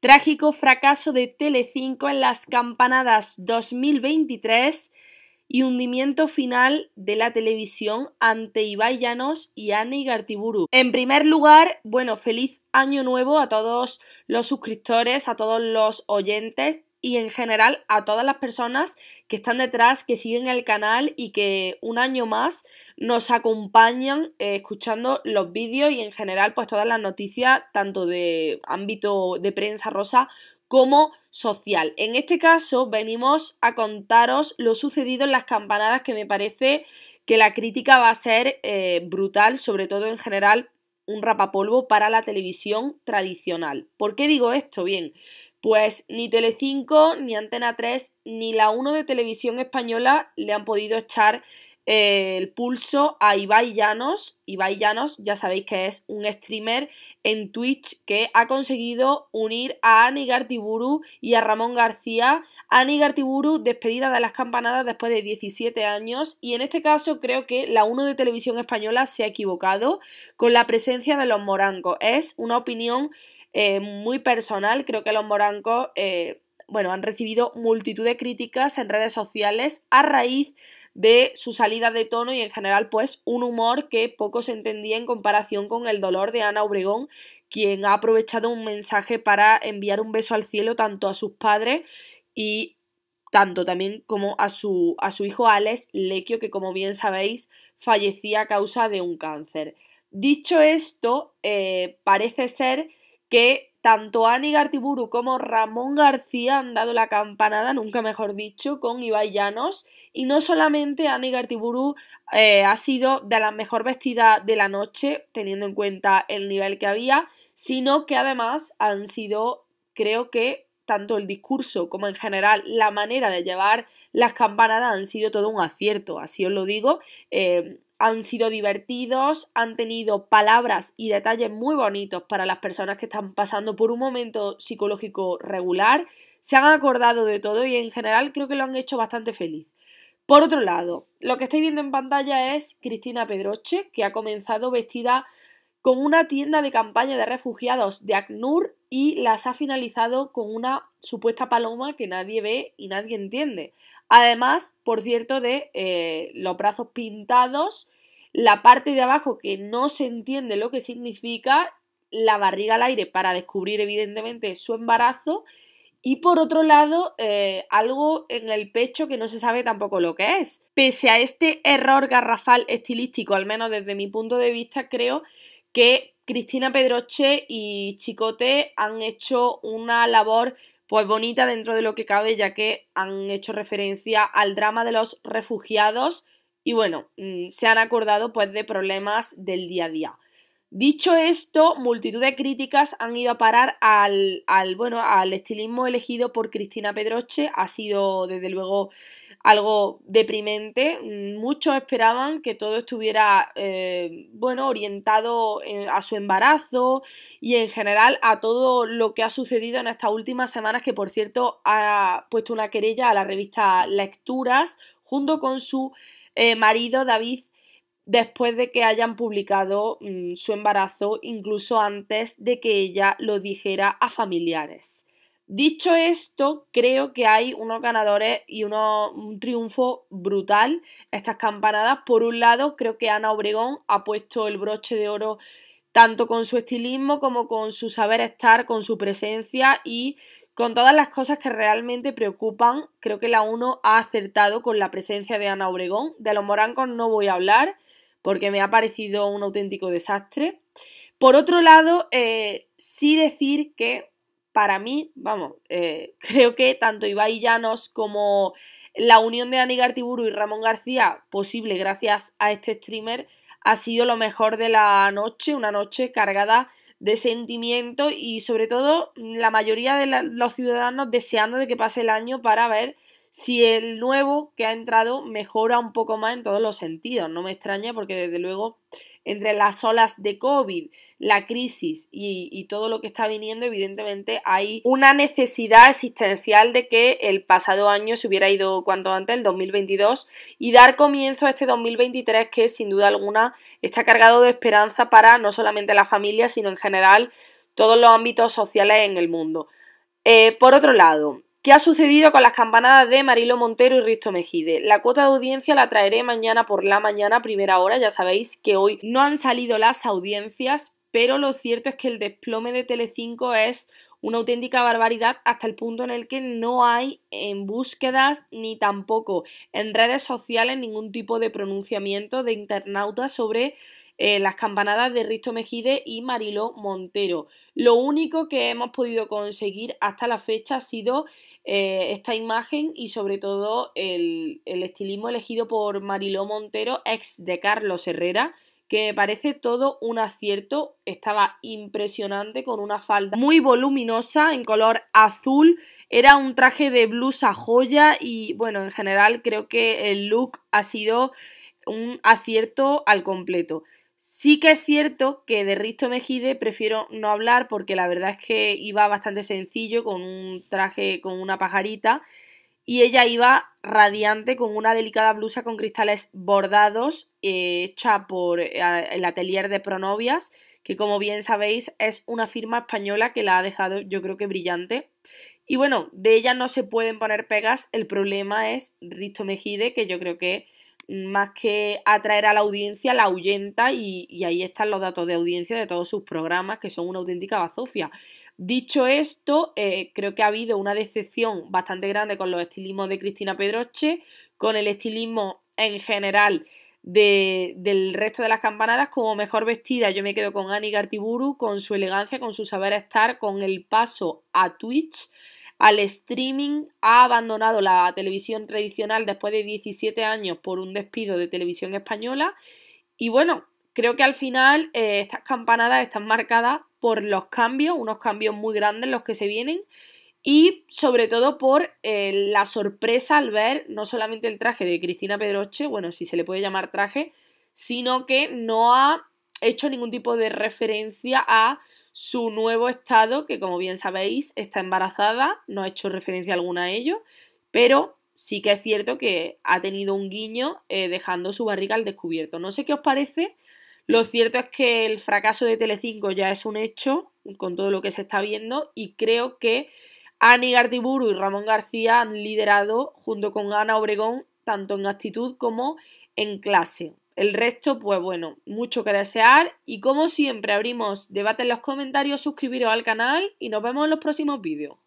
Trágico fracaso de Telecinco en las campanadas 2023 y hundimiento final de la televisión ante Ibai Llanos y Annie Gartiburu. En primer lugar, bueno, feliz año nuevo a todos los suscriptores, a todos los oyentes y en general a todas las personas que están detrás, que siguen el canal y que un año más nos acompañan eh, escuchando los vídeos y en general pues todas las noticias tanto de ámbito de prensa rosa como social. En este caso venimos a contaros lo sucedido en las campanadas que me parece que la crítica va a ser eh, brutal, sobre todo en general un rapapolvo para la televisión tradicional. ¿Por qué digo esto? Bien, pues ni Telecinco, ni Antena 3, ni la 1 de Televisión Española le han podido echar eh, el pulso a Ibai Llanos. Ibai Llanos ya sabéis que es un streamer en Twitch que ha conseguido unir a Ani Gartiburu y a Ramón García. Ani Gartiburu despedida de las campanadas después de 17 años y en este caso creo que la 1 de televisión española se ha equivocado con la presencia de los morangos. Es una opinión eh, muy personal. Creo que los morancos, eh, bueno, han recibido multitud de críticas en redes sociales a raíz de su salida de tono y en general pues un humor que poco se entendía en comparación con el dolor de Ana Obregón, quien ha aprovechado un mensaje para enviar un beso al cielo tanto a sus padres y tanto también como a su, a su hijo Alex Lequio, que como bien sabéis fallecía a causa de un cáncer. Dicho esto, eh, parece ser que tanto Ani Gartiburu como Ramón García han dado la campanada, nunca mejor dicho, con Ibai Llanos. Y no solamente Ani Gartiburu eh, ha sido de la mejor vestida de la noche, teniendo en cuenta el nivel que había, sino que además han sido, creo que, tanto el discurso como en general la manera de llevar las campanadas han sido todo un acierto, así os lo digo. Eh, han sido divertidos, han tenido palabras y detalles muy bonitos para las personas que están pasando por un momento psicológico regular, se han acordado de todo y en general creo que lo han hecho bastante feliz. Por otro lado, lo que estáis viendo en pantalla es Cristina Pedroche, que ha comenzado vestida con una tienda de campaña de refugiados de ACNUR y las ha finalizado con una supuesta paloma que nadie ve y nadie entiende. Además, por cierto, de eh, los brazos pintados, la parte de abajo que no se entiende lo que significa, la barriga al aire para descubrir evidentemente su embarazo y por otro lado, eh, algo en el pecho que no se sabe tampoco lo que es. Pese a este error garrafal estilístico, al menos desde mi punto de vista, creo que Cristina Pedroche y Chicote han hecho una labor pues bonita dentro de lo que cabe, ya que han hecho referencia al drama de los refugiados y bueno, mm, se han acordado pues de problemas del día a día. Dicho esto, multitud de críticas han ido a parar al, bueno, al estilismo elegido por Cristina Pedroche. Ha sido, desde luego, algo deprimente. Muchos esperaban que todo estuviera, eh, bueno, orientado eh, a su embarazo y en general a todo lo que ha sucedido en estas últimas semanas, que por cierto ha puesto una querella a la revista Lecturas junto con su eh, marido David después de que hayan publicado mm, su embarazo, incluso antes de que ella lo dijera a familiares. Dicho esto, creo que hay unos ganadores y uno, un triunfo brutal estas campanadas. Por un lado, creo que Ana Obregón ha puesto el broche de oro tanto con su estilismo como con su saber estar, con su presencia y con todas las cosas que realmente preocupan. Creo que la uno ha acertado con la presencia de Ana Obregón. De los morancos no voy a hablar porque me ha parecido un auténtico desastre. Por otro lado, eh, sí decir que para mí, vamos, eh, creo que tanto Ibai Llanos como la unión de Anígar Tiburu y Ramón García, posible gracias a este streamer, ha sido lo mejor de la noche, una noche cargada de sentimiento y sobre todo la mayoría de los ciudadanos deseando de que pase el año para ver si el nuevo que ha entrado mejora un poco más en todos los sentidos. No me extraña porque desde luego entre las olas de COVID, la crisis y, todo lo que está viniendo, evidentemente hay una necesidad existencial de que el pasado año se hubiera ido cuanto antes, el 2022, y dar comienzo a este 2023 que sin duda alguna está cargado de esperanza para no solamente la familia, sino en general todos los ámbitos sociales en el mundo. Eh, por otro lado, ¿Qué ha sucedido con las campanadas de Marilo Montero y Risto Mejide? La cuota de audiencia la traeré mañana por la mañana, primera hora. Ya sabéis que hoy no han salido las audiencias, pero lo cierto es que el desplome de Telecinco es una auténtica barbaridad hasta el punto en el que no hay en búsquedas ni tampoco en redes sociales ningún tipo de pronunciamiento de internautas sobre eh, las campanadas de Risto Mejide y Marilo Montero. Lo único que hemos podido conseguir hasta la fecha ha sido eh, esta imagen y sobre todo el, el estilismo elegido por Mariló Montero, ex de Carlos Herrera, que parece todo un acierto. Estaba impresionante con una falda muy voluminosa en color azul. Era un traje de blusa joya y bueno, en general creo que el look ha sido un acierto al completo. Sí que es cierto que de Risto Mejide prefiero no hablar porque la verdad es que iba bastante sencillo con un traje con una pajarita y ella iba radiante con una delicada blusa con cristales bordados eh, hecha por eh, el atelier de Pronovias que como bien sabéis es una firma española que la ha dejado yo creo que brillante. Y bueno, de ella no se pueden poner pegas, el problema es Risto Mejide que yo creo que más que atraer a la audiencia, la ahuyenta y, ahí están los datos de audiencia de todos sus programas, que son una auténtica bazofia. Dicho esto, eh, creo que ha habido una decepción bastante grande con los estilismos de Cristina Pedroche, con el estilismo en general de, del resto de las campanadas como mejor vestida. Yo me quedo con Annie Gartiburu, con su elegancia, con su saber estar, con el paso a Twitch al streaming, ha abandonado la televisión tradicional después de 17 años por un despido de televisión española. Y bueno, creo que al final eh, estas campanadas están marcadas por los cambios, unos cambios muy grandes los que se vienen. Y sobre todo por eh, la sorpresa al ver no solamente el traje de Cristina Pedroche, bueno, si se le puede llamar traje, sino que no ha hecho ningún tipo de referencia a su nuevo estado, que como bien sabéis está embarazada, no ha hecho referencia alguna a ello, pero sí que es cierto que ha tenido un guiño eh, dejando su barriga al descubierto. No sé qué os parece, lo cierto es que el fracaso de Telecinco ya es un hecho con todo lo que se está viendo y creo que Ani Gardiburu y Ramón García han liderado junto con Ana Obregón tanto en actitud como en clase. El resto, pues bueno, mucho que desear. Y como siempre abrimos debate en los comentarios, suscribiros al canal y nos vemos en los próximos vídeos.